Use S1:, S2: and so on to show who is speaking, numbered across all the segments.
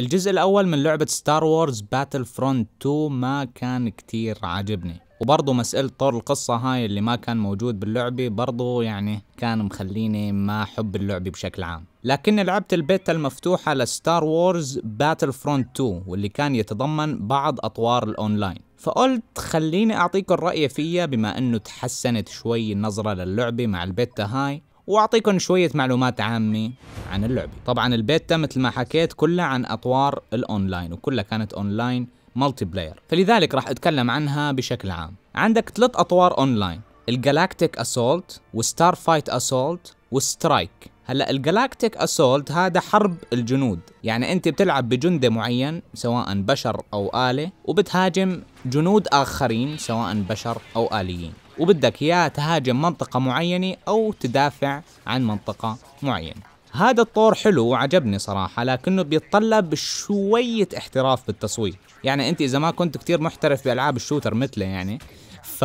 S1: الجزء الأول من لعبة ستار وورز باتل فرونت 2 ما كان كتير عاجبني وبرضه مسألة طور القصة هاي اللي ما كان موجود باللعبة برضه يعني كان مخليني ما أحب اللعبة بشكل عام لكن لعبت البيتا المفتوحة لستار وورز باتل فرونت 2 واللي كان يتضمن بعض أطوار الأونلاين فقلت خليني أعطيكم الرأي فيها بما أنه تحسنت شوي النظرة للعبة مع البيتا هاي واعطيكم شويه معلومات عامه عن اللعبه طبعا البيتا مثل ما حكيت كلها عن اطوار الاونلاين وكلها كانت اونلاين مالتي بلاير فلذلك راح اتكلم عنها بشكل عام عندك ثلاث اطوار اونلاين الجالاكتيك اسولت وستار فايت اسولت وسترايك هلا الجالاكتيك اسولت هذا حرب الجنود يعني انت بتلعب بجندي معين سواء بشر او آلة وبتهاجم جنود اخرين سواء بشر او آليين وبدك يا تهاجم منطقة معينة أو تدافع عن منطقة معينة هذا الطور حلو وعجبني صراحة لكنه بيتطلب شوية احتراف بالتصوير يعني انت اذا ما كنت كتير محترف بألعاب الشوتر مثله يعني ف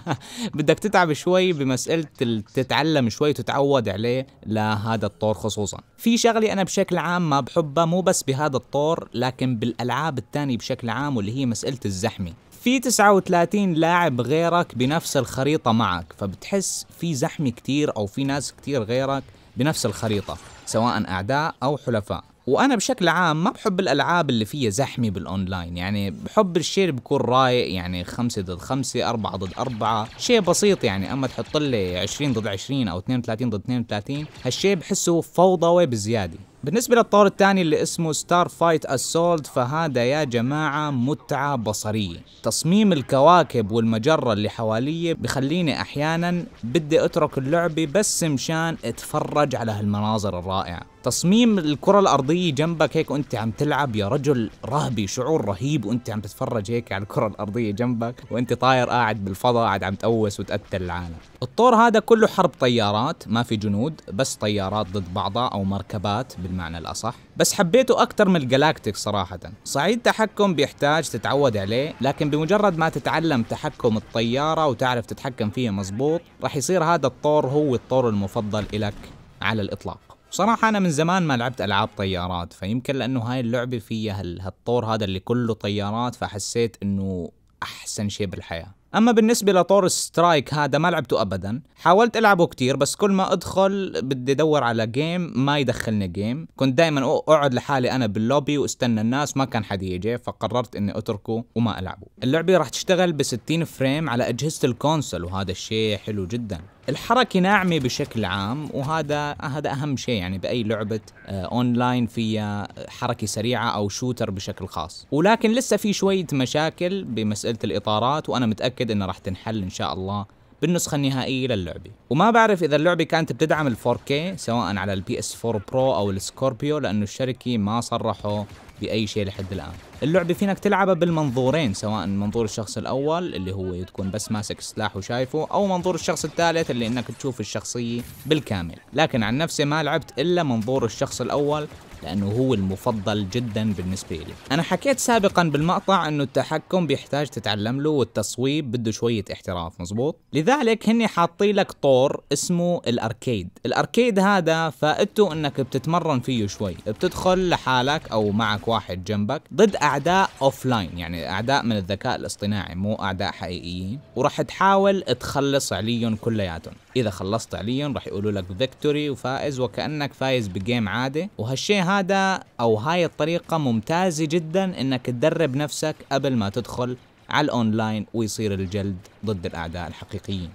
S1: بدك تتعب شوي بمساله تتعلم شوي تتعود عليه لهذا الطور خصوصا في شغله انا بشكل عام ما بحبها مو بس بهذا الطور لكن بالالعاب الثانيه بشكل عام واللي هي مساله الزحمه في 39 لاعب غيرك بنفس الخريطة معك فبتحس في زحمة كتير أو في ناس كتير غيرك بنفس الخريطة سواء أعداء أو حلفاء وانا بشكل عام ما بحب الالعاب اللي فيها زحمه بالاونلاين يعني بحب الشيء اللي بكون رايق يعني خمسة ضد خمسة أربعة ضد أربعة شيء بسيط يعني أما تحط لي 20 ضد 20 أو 32 ضد 32 هالشيء بحسه فوضوي بزيادة بالنسبة للطور الثاني اللي اسمه ستار فايت اسولت فهذا يا جماعة متعة بصرية تصميم الكواكب والمجرة اللي حواليه بخليني احيانا بدي اترك اللعبة بس مشان اتفرج على هالمناظر الرائعة تصميم الكرة الارضية شيء جنبك هيك وانت عم تلعب يا رجل رهبي شعور رهيب وانت عم تتفرج هيك على الكره الارضيه جنبك وانت طاير قاعد بالفضاء قاعد عم تقوس وتقتل العالم الطور هذا كله حرب طيارات ما في جنود بس طيارات ضد بعضها او مركبات بالمعنى الاصح بس حبيته اكثر من الجلاكتيك صراحه صعيد تحكم بيحتاج تتعود عليه لكن بمجرد ما تتعلم تحكم الطياره وتعرف تتحكم فيها مزبوط راح يصير هذا الطور هو الطور المفضل لك على الاطلاق بصراحة أنا من زمان ما لعبت ألعاب طيارات فيمكن لأنه هاي اللعبة فيها هالطور هذا اللي كله طيارات فحسيت أنه أحسن شيء بالحياة أما بالنسبة لطور سترايك هذا ما لعبته أبدا حاولت ألعبه كتير بس كل ما أدخل بدي أدور على جيم ما يدخلني جيم كنت دائما أقعد لحالي أنا باللوبي وأستنى الناس ما كان حد يجي فقررت أني أتركه وما ألعبه اللعبة راح تشتغل ب 60 فريم على أجهزة الكونسل وهذا الشيء حلو جدا الحركة ناعمة بشكل عام وهذا هذا أهم شيء يعني بأي لعبة أونلاين آه، فيها حركة سريعة أو شوتر بشكل خاص ولكن لسه في شوية مشاكل بمسألة الإطارات وأنا متأكد أنها راح تنحل إن شاء الله بالنسخة النهائية للعبة وما بعرف إذا اللعبة كانت بتدعم ال 4K سواء على البي اس 4 برو أو السكوربيو لأنه الشركة ما صرحوا بأي شيء لحد الآن اللعبة فينك تلعبها بالمنظورين سواء منظور الشخص الأول اللي هو تكون بس ماسك سلاح وشايفه أو منظور الشخص الثالث اللي إنك تشوف الشخصية بالكامل لكن عن نفسي ما لعبت إلا منظور الشخص الأول لأنه هو المفضل جدا بالنسبة لي أنا حكيت سابقا بالمقطع أنه التحكم بيحتاج تتعلم له والتصويب بده شوية احتراف مزبوط لذلك هني حاطين لك طور اسمه الأركيد الأركيد هذا فائدته أنك بتتمرن فيه شوي بتدخل لحالك أو معك واحد جنبك ضد أعداء أوفلاين يعني أعداء من الذكاء الاصطناعي مو أعداء حقيقيين ورح تحاول تخلص عليهم كلياتهم إذا خلصت عليهم رح يقولوا لك فيكتوري وفائز وكأنك فايز بجيم عادي وهالشيء هذا او هاي الطريقة ممتازة جدا انك تدرب نفسك قبل ما تدخل على الاونلاين ويصير الجلد ضد الاعداء الحقيقيين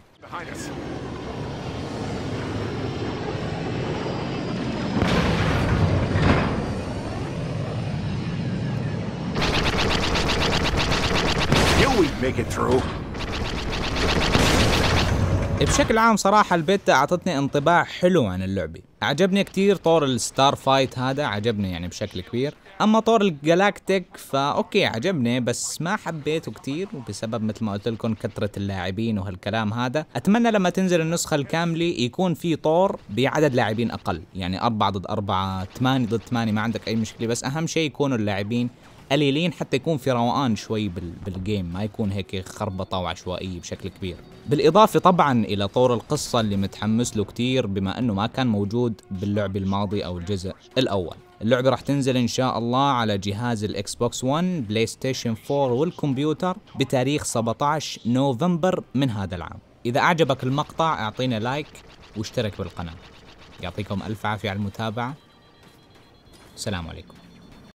S1: Make it through. بشكل عام صراحة البيتا أعطتني انطباع حلو عن اللعبة عجبني كتير طور الستار فايت هذا عجبني يعني بشكل كبير أما طور الجلاكتيك فأوكي عجبني بس ما حبيته كتير وبسبب مثل ما قلت لكم كثرة اللاعبين وهالكلام هذا أتمنى لما تنزل النسخة الكاملة يكون في طور بعدد لاعبين أقل يعني أربعة ضد أربعة ثمانية ضد ثمانية ما عندك أي مشكلة بس أهم شيء يكونوا اللاعبين قليلين حتى يكون في روقان شوي بالجيم ما يكون هيك خربطه وعشوائيه بشكل كبير بالاضافه طبعا الى طور القصه اللي متحمس له كتير بما انه ما كان موجود باللعب الماضي او الجزء الاول اللعبه راح تنزل ان شاء الله على جهاز الاكس بوكس 1 بلاي ستيشن 4 والكمبيوتر بتاريخ 17 نوفمبر من هذا العام اذا اعجبك المقطع اعطينا لايك واشترك بالقناه يعطيكم الف عافيه على المتابعه السلام عليكم